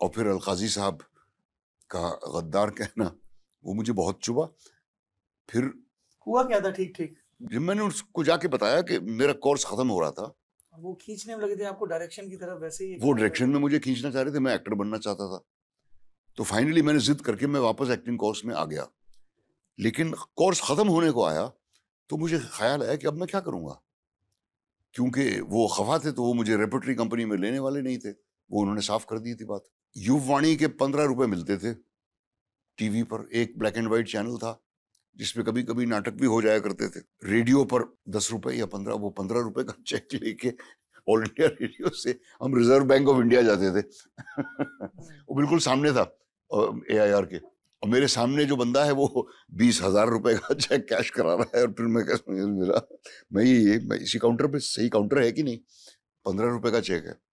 और फिर अलकाजी साहब का गद्दार कहना वो मुझे बहुत चुभा फिर हुआ क्या था ठीक ठीक जब मैंने उसको जाके बताया कि मेरा कोर्स खत्म हो रहा था वो खींचने में लगे थे आपको डायरेक्शन की तरफ वैसे ही वो डायरेक्शन में मुझे खींचना चाह रहे थे मैं एक्टर बनना चाहता था तो फाइनली मैंने जिद करके मैं वापस एक्टिंग कोर्स में आ गया लेकिन कोर्स ख़त्म होने को आया तो मुझे ख्याल आया कि अब मैं क्या करूंगा क्योंकि वो खफा थे तो वो मुझे रेपोटरी कंपनी में लेने वाले नहीं थे वो उन्होंने साफ कर दी थी बात युववाणी के पंद्रह रुपए मिलते थे टीवी पर एक ब्लैक एंड वाइट चैनल था जिसमें कभी कभी नाटक भी हो जाया करते थे रेडियो पर दस रुपए या पंद्रह वो पंद्रह रुपए का चेक लेके ऑल इंडिया रेडियो से हम रिजर्व बैंक ऑफ इंडिया जाते थे वो बिल्कुल सामने था ए आई आर के और मेरे सामने जो बंदा है वो बीस हजार रुपए का चेक कैश करा रहा है और फिर मैं कैसे मिला मैं ये मैं इसी काउंटर पे सही काउंटर है कि नहीं पंद्रह रुपए का चेक है